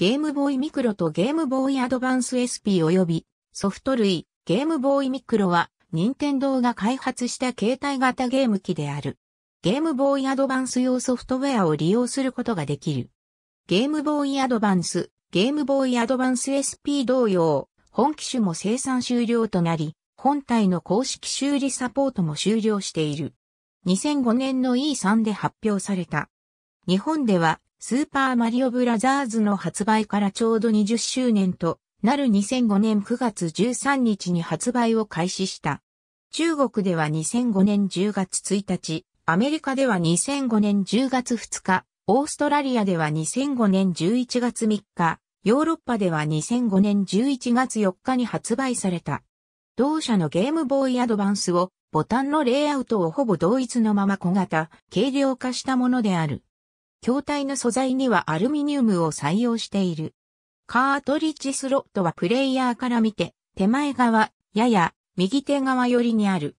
ゲームボーイミクロとゲームボーイアドバンス SP 及びソフト類、ゲームボーイミクロは、任天堂が開発した携帯型ゲーム機である。ゲームボーイアドバンス用ソフトウェアを利用することができる。ゲームボーイアドバンス、ゲームボーイアドバンス SP 同様、本機種も生産終了となり、本体の公式修理サポートも終了している。2005年の E3 で発表された。日本ではスーパーマリオブラザーズの発売からちょうど20周年となる2005年9月13日に発売を開始した。中国では2005年10月1日、アメリカでは2005年10月2日、オーストラリアでは2005年11月3日、ヨーロッパでは2005年11月4日に発売された。同社のゲームボーイアドバンスをボタンのレイアウトをほぼ同一のまま小型、軽量化したものである。筐体の素材にはアルミニウムを採用している。カートリッジスロットはプレイヤーから見て、手前側、やや、右手側寄りにある。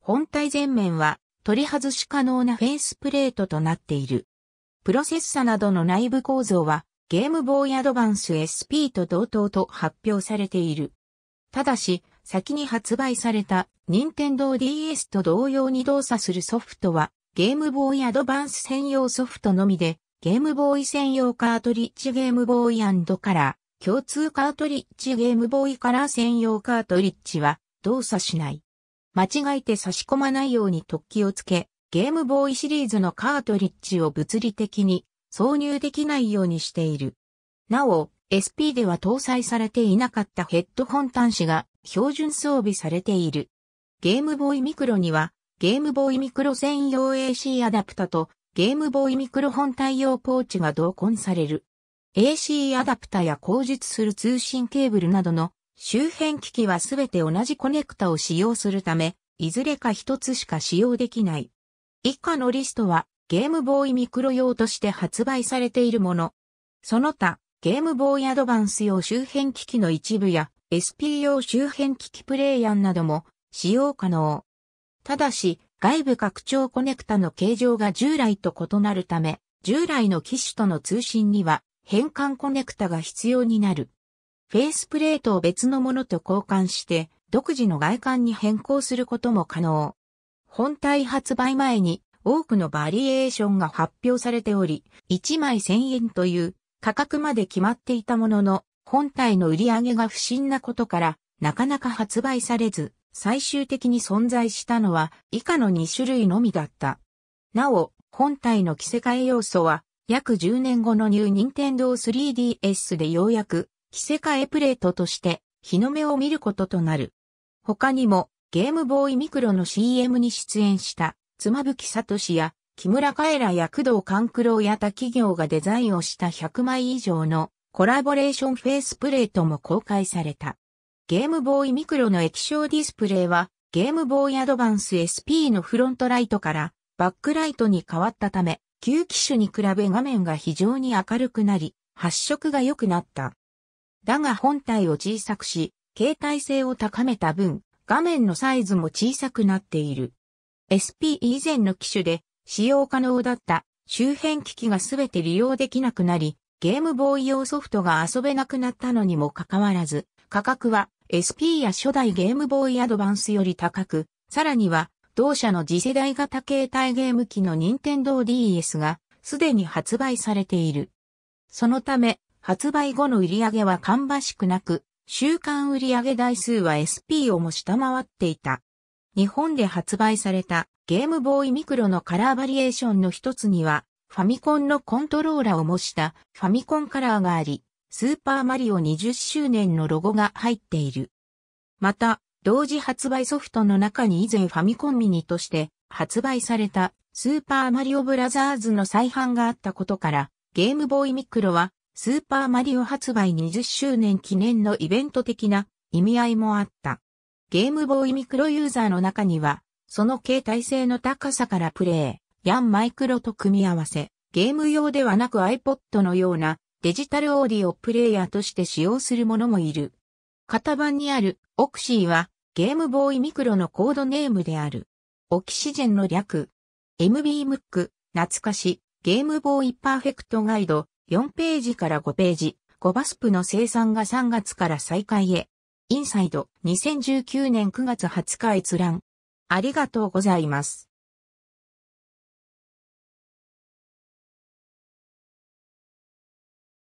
本体前面は、取り外し可能なフェースプレートとなっている。プロセッサなどの内部構造は、ゲームボーイアドバンス SP と同等と発表されている。ただし、先に発売された Nintendo DS と同様に動作するソフトはゲームボーイアドバンス専用ソフトのみで、ゲームボーイ専用カートリッジゲームボーイカラー、共通カートリッジゲームボーイカラー専用カートリッジは動作しない。間違えて差し込まないように突起をつけ、ゲームボーイシリーズのカートリッジを物理的に挿入できないようにしている。なお、SP では搭載されていなかったヘッドホン端子が標準装備されている。ゲームボーイミクロにはゲームボーイミクロ専用 AC アダプタとゲームボーイミクロ本体用ポーチが同梱される。AC アダプタや口述する通信ケーブルなどの周辺機器はすべて同じコネクタを使用するため、いずれか一つしか使用できない。以下のリストはゲームボーイミクロ用として発売されているもの。その他、ゲームボーイアドバンス用周辺機器の一部や SP 用周辺機器プレイヤーなども使用可能。ただし、外部拡張コネクタの形状が従来と異なるため、従来の機種との通信には変換コネクタが必要になる。フェイスプレートを別のものと交換して、独自の外観に変更することも可能。本体発売前に多くのバリエーションが発表されており、1枚1000円という価格まで決まっていたものの、本体の売り上げが不審なことから、なかなか発売されず、最終的に存在したのは以下の2種類のみだった。なお、本体の着せ替え要素は約10年後のニュー・ニンテンドー 3DS でようやく着せ替えプレートとして日の目を見ることとなる。他にもゲームボーイミクロの CM に出演した妻夫木聡や木村カエラや工藤勘九郎や他企業がデザインをした100枚以上のコラボレーションフェイスプレートも公開された。ゲームボーイミクロの液晶ディスプレイは、ゲームボーイアドバンス SP のフロントライトからバックライトに変わったため、旧機種に比べ画面が非常に明るくなり、発色が良くなった。だが本体を小さくし、携帯性を高めた分、画面のサイズも小さくなっている。SP 以前の機種で使用可能だった周辺機器がすべて利用できなくなり、ゲームボーイ用ソフトが遊べなくなったのにもかかわらず、価格は SP や初代ゲームボーイアドバンスより高く、さらには、同社の次世代型携帯ゲーム機の任天堂 DS が、すでに発売されている。そのため、発売後の売り上げは芳しくなく、週間売上台数は SP をも下回っていた。日本で発売されたゲームボーイミクロのカラーバリエーションの一つには、ファミコンのコントローラを模したファミコンカラーがあり、スーパーマリオ20周年のロゴが入っている。また、同時発売ソフトの中に以前ファミコンミニとして発売されたスーパーマリオブラザーズの再販があったことから、ゲームボーイミクロはスーパーマリオ発売20周年記念のイベント的な意味合いもあった。ゲームボーイミクロユーザーの中には、その携帯性の高さからプレイ、ヤンマイクロと組み合わせ、ゲーム用ではなく iPod のようなデジタルオーディオプレイヤーとして使用するものもいる。型番にあるオクシーはゲームボーイミクロのコードネームである。オキシジェンの略。MB ムック、懐かし、ゲームボーイパーフェクトガイド、4ページから5ページ、5バスプの生産が3月から再開へ。インサイド、2019年9月20日閲覧。ありがとうございます。